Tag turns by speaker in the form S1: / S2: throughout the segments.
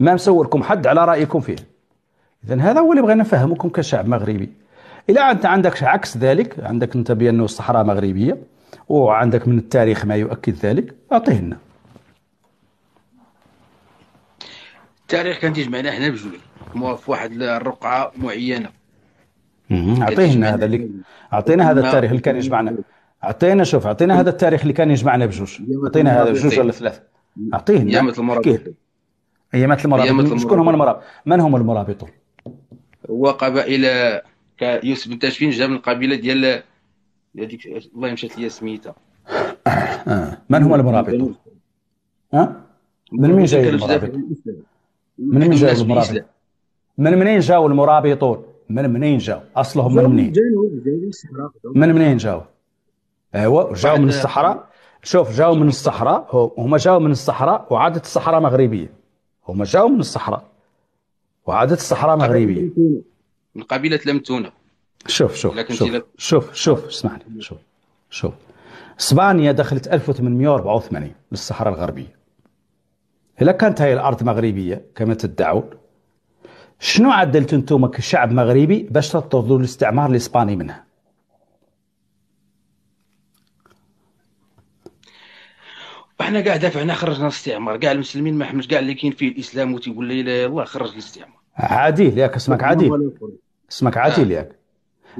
S1: ما مسولكم حد على رايكم فيه اذا هذا هو اللي بغينا نفهمكم كشعب مغربي الا انت عندك عكس ذلك عندك انت بانه الصحراء مغربيه وعندك من التاريخ ما يؤكد ذلك اعطيه لنا
S2: التاريخ كان تجمعنا احنا بجوج في واحد الرقعه معينه
S1: اعطيه لنا هذا اللي اعطينا هذا التاريخ اللي كان يجمعنا اعطينا شوف اعطينا هذا التاريخ اللي كان يجمعنا بجوج اعطينا هذا بجوج ولا ثلاثه اعطيه لنا ايامات المرابطون شكون هما المرابط من هم المرابطون
S2: هو قبائل كيوسف بن تاشفين جا من القبيله ديال هذيك والله مشات لي سميتها
S1: آه. من هما المرابطون ها من مين جاي المرابطون من مين جاي المرابطون من منين جاوا المرابطون من منين جاوا اصلهم أيوة، من منين من منين جاوا ايوا جاوا من الصحراء شوف جاوا من الصحراء هما جاوا من الصحراء وعادت الصحراء مغربيه هما جاءوا من الصحراء وعادت الصحراء مغربية
S2: من قبيلة لمتونة
S1: شوف شوف شوف, لك... شوف شوف اسمح لي شوف شوف اسبانيا دخلت 1884 للصحراء الغربية إلا كانت هاي الأرض مغربية كما تدعون شنو عدلتوا انتم كشعب مغربي باش تطردوا الاستعمار الإسباني منها
S2: احنا كاع دافعنا خرجنا الاستعمار كاع المسلمين ما حملش كاع اللي كاين فيه الاسلام وتيقول لي الله خرج الاستعمار
S1: عادل ياك اسمك عادل اسمك عادل ياك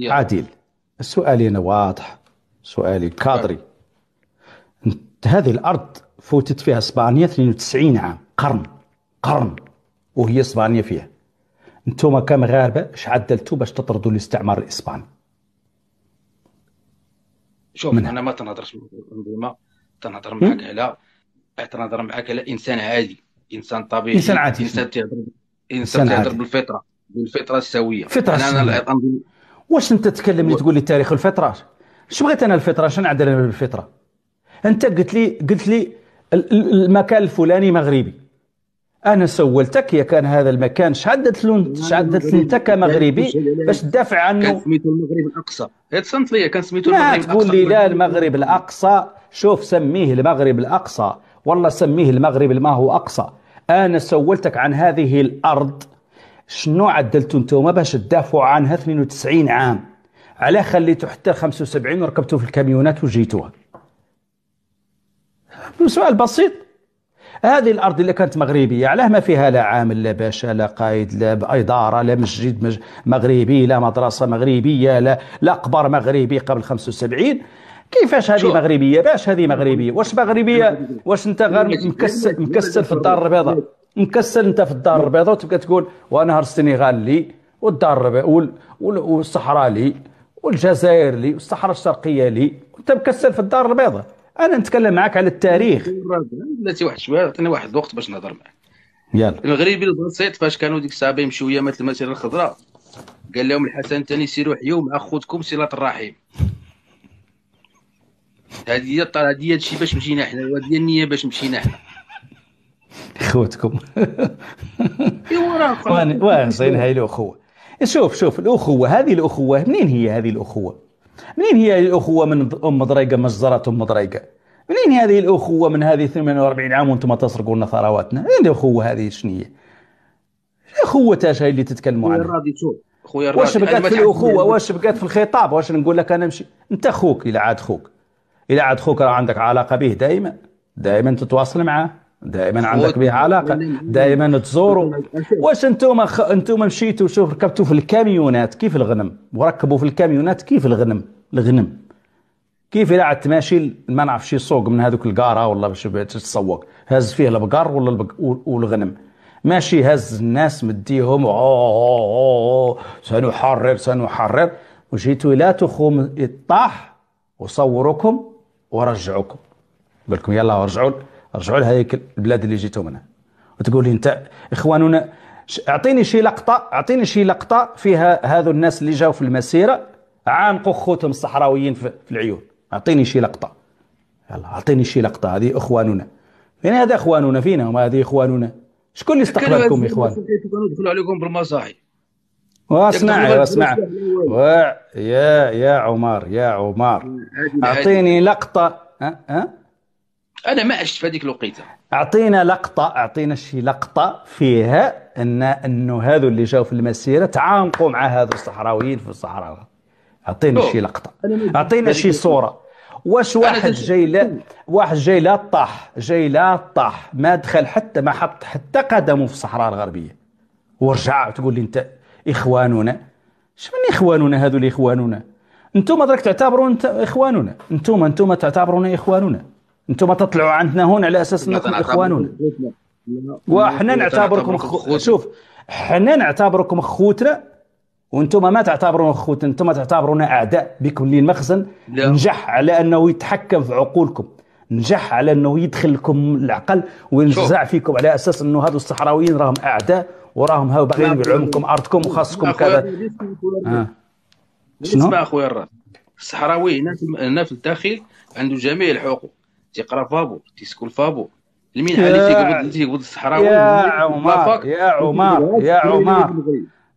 S1: عادل سؤالي انا واضح سؤالي كادري هذه الارض فوتت فيها اسبانيا 92 عام قرن قرن وهي اسبانيا فيها انتم كمغاربه اش عدلتوا باش تطردوا الاستعمار الاسباني
S2: شوف منها. انا ما تنهضرش الانظمه تنهضر معك على تنهضر معك على انسان عادي انسان طبيعي انسان عادي انسان تهضر انسان تهضر بالفطره بالفطره السويه فطره انا, أنا
S1: واش انت تتكلم و... تقول لي تاريخ الفطره اش بغيت انا الفطره شنو عندنا بالفطره انت قلت لي قلت لي المكان الفلاني مغربي انا سولتك يا كان هذا المكان شعدت له شعدت انت كمغربي باش تدافع عنه كان سميتو المغرب الاقصى هاد سنت ليا كان سميتو المغرب الاقصى تقول لي لا المغرب الاقصى شوف سميه المغرب الأقصى والله سميه المغرب ما هو أقصى أنا سولتك عن هذه الأرض شنو عدلتوا انتم باش تدافعوا عنها 92 عام على خليتوا حتى 75 وركبتوا في الكاميونات وجيتوها سؤال بسيط هذه الارض اللي كانت مغربيه علاه ما فيها لا عامل لا باشا لا قائد لا اداره لا مسجد مغربي لا مدرسه مغربيه لا لا قبر مغربي قبل 75 كيفاش هذه مغربيه باش هذه مغربيه واش مغربيه واش انت غير مكسل مكسل في الدار البيضاء مكسل انت في الدار البيضاء وتبقى تقول وانا السنغال لي والدار والصحراء لي والجزائر لي والصحراء الشرقيه لي وانت مكسل في الدار البيضاء انا نتكلم معك على التاريخ
S2: بلاتي واحد شويه عطيني واحد الوقت باش نهضر معك يلا المغربي البسيط فاش كانوا ديك الساعه يمشيو يامات المسيره الخضراء قال لهم الحسن الثاني سيروا حيوا مع خوتكم صله الرحيم هذه هي هذه هادشي باش مشينا حنا وهذه النيه باش مشينا حنا
S1: خوتكم ايوا راه هاي الاخوه شوف شوف الاخوه هذه الاخوه منين هي هذه الاخوه منين هي الاخوه من ام ضريقه مجزره ام ضريقه منين هذه الاخوه من هذه 48 عام وانتم تسرقوا لنا ثرواتنا منين الاخوه هذه هي؟ الاخوه تاش هاي اللي تتكلموا عنها
S2: خويا واش بقات في الاخوه واش
S1: بقات في الخطاب واش نقول لك انا نمشي انت خوك الى عاد خوك عاد خوك راه عندك علاقة به دائما دائما تتواصل معاه دائما عندك به علاقه دائما تزوروا واش انتم خ... انتم مشيتوا شوف ركبتوا في الكاميونات كيف الغنم وركبوا في الكاميونات كيف الغنم الغنم كيف الا عاد تماشي ما نعرف شي سوق من هذوك الكاره ولا باش تتسوق هز فيه البقر ولا البق... والغنم ماشي هز الناس مديهم اوه سنحرر سنحرر وجيتوا الى تخوم الطاح وصوركم قال بالكم يلا ارجعوا ارجعوا لهذيك البلاد اللي جيتوا منها وتقول لي انت اخواننا اعطيني شي لقطه اعطيني شي لقطه فيها هذو الناس اللي جاوا في المسيره عانقوا خوتهم الصحراويين في العيون اعطيني شي لقطه يلا اعطيني شي لقطه هذه اخواننا فين يعني هذا اخواننا فينا هما هذه اخواننا شكون اللي استقبلكم اخوان
S2: يدخلوا عليكم بالمصاحي
S1: واسمع واسمع يا يا عمر يا عمر آه، اعطيني لقطه ها ها
S2: انا ما عشت في هذيك الوقيته
S1: اعطينا لقطه اعطينا شي لقطه فيها ان انه هذو اللي جاوا في المسيره تعانقوا مع هذو الصحراويين في الصحراء اعطينا شي لقطه اعطينا شي صوره واش واحد جاي لا واحد جاي لا طاح جاي لا طاح ما دخل حتى ما حط حتى قدمه في الصحراء الغربيه ورجع تقول لي انت اخواننا شمن اخواننا هذو الاخواننا انتم درك تعتبروا انت اخواننا انتم انتم تعتبرون اخواننا انتم تطلعوا عندنا هون على اساس انكم اخواننا وحنا نعتبركم خو... شوف حنا نعتبركم خوتنا وانتم ما تعتبرون خوت انتم تعتبرون اعداء بكل المخزن لا. نجح على انه يتحكم في عقولكم نجح على انه يدخل لكم العقل وينزع فيكم على اساس انه هذو الصحراويين راهم اعداء وراهم هاو باغيين يبيعوكم ارضكم وخاصكم كذا آه.
S2: اسمع اخويا الراس الصحراوي هنا هنا في الداخل عنده جميع الحقوق
S1: تيقرا فابور تيسكن فابور المنحه اللي تيقبض تيقبض الصحراوي يا عمر يا عمر يا عمر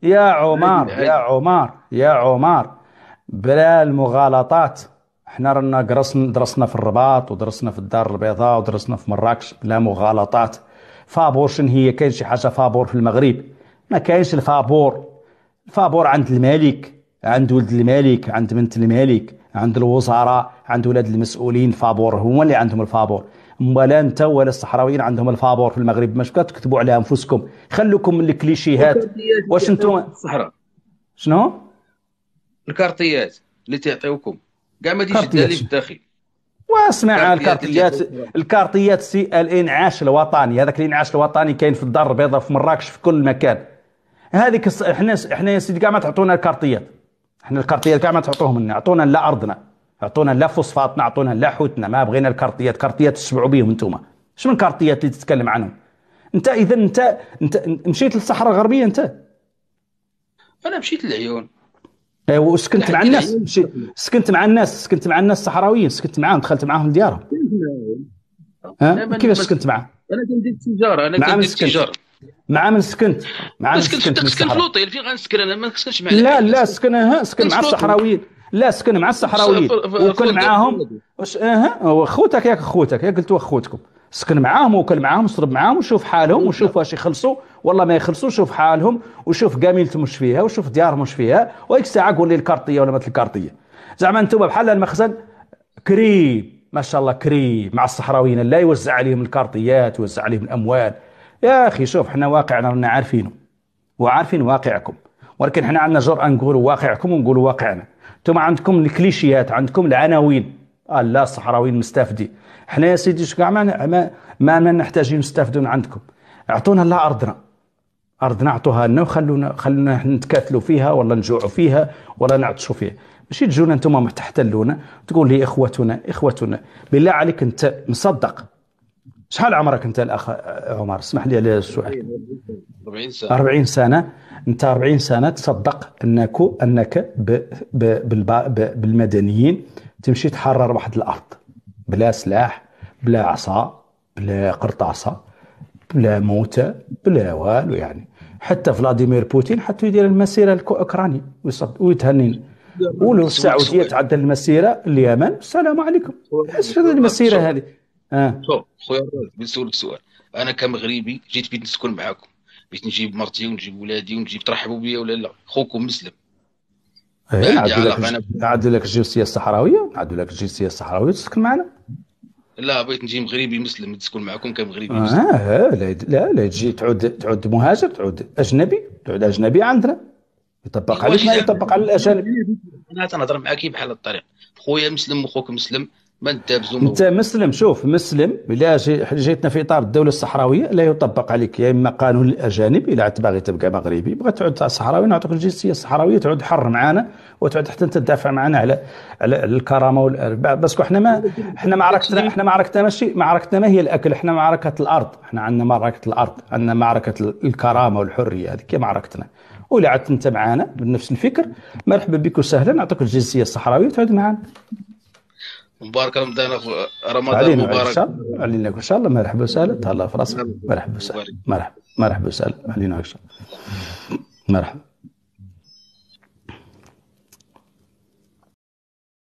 S1: يا عمر يا عمر يا عمر بلا المغالطات حنا رانا درسنا في الرباط ودرسنا في الدار البيضاء ودرسنا في مراكش بلا مغالطات فابور شن هي كاين شي حاجه فابور في المغرب ما كاينش الفابور الفابور عند الملك عند ولد الملك عند بنت الملك عند الوزراء عند ولاد المسؤولين فابور هما اللي عندهم الفابور ولا انت ولا الصحراويين عندهم الفابور في المغرب مش كتكتبوا على انفسكم خلوكم من الكليشيهات واش انتم شنو
S2: الكارطيات اللي تعطيوكم كاع ما ديش الدليل الداخل
S1: واسمع الكارتيات الكارتيات سي الانعاش الوطني هذاك الانعاش الوطني كاين في الدار البيضاء في مراكش في كل مكان هذيك احنا احنا يا سيدي كاع ما تعطونا الكارتيات احنا الكارتيات كاع ما تعطوهم لنا عطونا لا ارضنا عطونا لا فوسفاتنا عطونا لا حوتنا ما بغينا الكارتيات كارتيات تشبعوا بهم انتم من الكارتيات اللي تتكلم عنهم انت اذا انت انت مشيت للصحراء الغربيه انت
S2: انا مشيت للعيون
S1: إيه، وسكنت مع الناس سكنت مع الناس سكنت مع الناس الصحراويين سكنت معاهم دخلت معاهم ديارهم
S2: كيفاش سكنت معاهم؟ انا كنت التجاره انا كنت التجاره
S1: مع من سكنت مع من سكنت سكنت, سكنت في
S2: لوطيل فين غنسكن انا ما سكنتش مع لا لا سكن
S1: ها سكن مع الصحراويين لا سكن مع الصحراويين وكل معاهم اها اه، خوتك ياك خوتك ياك قلتوا خوتكم سكن معاهم وكل معاهم وشرب معاهم وشوف حالهم وشوف واش يخلصوا والله ما يخلصوا شوف حالهم وشوف قاميلتهم مش فيها وشوف ديارهم مش فيها وهيك ساعه قول لي الكارطيه ولا مات الكارطيه زعما انتم بحال المخزن كريم ما شاء الله كريم مع الصحراويين لا يوزع عليهم الكارطيات ويوزع عليهم الاموال يا اخي شوف احنا واقعنا رانا عارفينه وعارفين واقعكم ولكن احنا عندنا جرأة نقولوا واقعكم ونقولوا واقعنا انتم عندكم الكليشيات عندكم العناوين قال لا الصحراويين مستافدين حنا يا سيدي شكاع ما ما ما, نحتاج نحتاجين نستافدوا من عندكم اعطونا لا ارضنا ارضنا اعطوها لنا وخلونا خلونا نتكاتلوا فيها ولا نجوعوا فيها ولا نعطشوا فيها ماشي تجونا انتم تحتلونا تقول لي اخوتنا اخوتنا بالله عليك انت مصدق شحال عمرك انت الاخ عمر اسمح لي على السؤال
S2: 40 سنه 40
S1: سنه انت 40 سنه تصدق انك انك بالمدنيين تمشي تحرر واحد الارض بلا سلاح بلا عصا بلا قرطاسه بلا موتى بلا والو يعني حتى فلاديمير بوتين حتى يدير المسيره الاوكراني ويتهني والسعوديه تعدل المسيره اليمن السلام عليكم ايش المسيره هذه اه شوف
S2: خويا بنسولك سؤال انا كمغربي جيت بيت نسكن معاكم بيت نجيب مرتي ونجيب ولادي ونجيب ترحبوا بيا ولا لا خوكم مسلم إيه، إيه،
S1: عاد لك الجنسيه الصحراويه عاد لك الجنسيه الصحراويه تسكن معنا
S2: لا بغيت نجي مغربي مسلم تسكن معكم كمغربي آه، مسلم
S1: اه لا لا لا تجي تعود تعود مهاجر تعود اجنبي تعود اجنبي عندنا يطبق إيه، عليك ما يطبق على الاجانب
S2: انا تنهضر معاك بحال الطريق خويا مسلم وخوك مسلم ما انت بزوم انت مسلم
S1: شوف مسلم الا جيتنا في اطار الدوله الصحراويه لا يطبق عليك يا اما قانون الاجانب الا باغي تبقى مغربي بغيت تعود صحراوي نعطيك الجنسيه الصحراويه تعود حر معانا وتعود حتى انت تدافع معنا على على الكرامه وال... بس احنا ما احنا معركتنا احنا معركتنا ماشي معركتنا ما هي الاكل احنا معركه الارض احنا عندنا معركه الارض عندنا معركه الكرامه والحريه هذيك معركتنا ولا عدت انت معانا بنفس الفكر مرحبا بك وسهلا نعطيك الجنسيه الصحراويه وتعود معنا
S2: مبارك رمضان رمضان مبارك
S1: علينا ان شاء الله مرحبا وسهلا تهلا في راسك مرحبا وسهلا مرحبا مرحبا وسهلا علينا ان شاء الله مرحبا